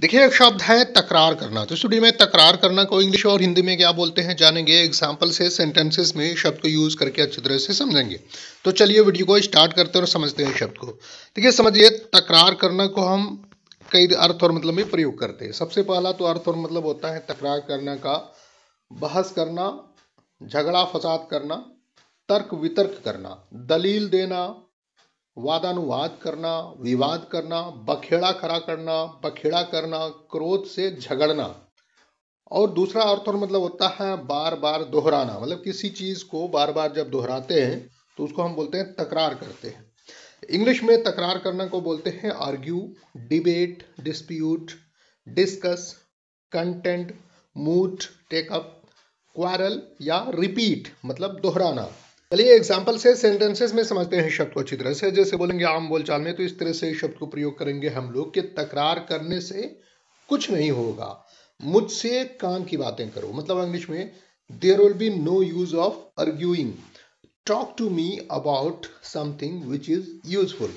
देखिए एक शब्द है तकरार करना तो स्टूडियो में तकरार करना को इंग्लिश और हिंदी में क्या बोलते हैं जानेंगे एग्जाम्पल से सेंटेंसेस में शब्द को यूज़ करके अच्छी तरह से समझेंगे तो चलिए वीडियो को स्टार्ट करते हैं और समझते हैं शब्द को देखिए समझिए तकरार करना को हम कई अर्थ और मतलब में प्रयोग करते हैं सबसे पहला तो अर्थ और मतलब होता है तकरार करना का बहस करना झगड़ा फसाद करना तर्क वितर्क करना दलील देना वादानुवाद करना विवाद करना बखेड़ा खड़ा करना बखेड़ा करना क्रोध से झगड़ना और दूसरा अर्थ और मतलब होता है बार बार दोहराना मतलब किसी चीज़ को बार बार जब दोहराते हैं तो उसको हम बोलते हैं तकरार करते हैं इंग्लिश में तकरार करना को बोलते हैं argue debate dispute discuss contend moot take up quarrel या रिपीट मतलब दोहराना चलिए एग्जाम्पल से सेंटेंसेस में समझते हैं शब्द को अच्छी तरह से जैसे बोलेंगे आम बोलचाल में तो इस तरह से शब्द को प्रयोग करेंगे हम लोग कि तकरार करने से कुछ नहीं होगा मुझसे काम की बातें करो मतलब इंग्लिश में there will be no use of arguing talk to me about something which is useful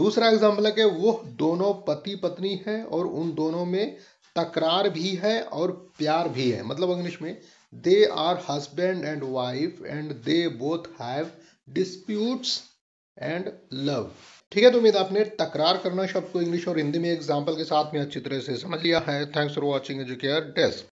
दूसरा एग्जाम्पल है कि वो दोनों पति पत्नी हैं और उन दोनों में तकरार भी है और प्यार भी है मतलब इंग्लिश में they are husband and wife and they both have disputes and love ठीक है तो उम्मीद आपने तकरार करना शब्द को इंग्लिश और हिंदी में एग्जाम्पल के साथ में अच्छी तरह से समझ लिया है thanks for watching Educare desk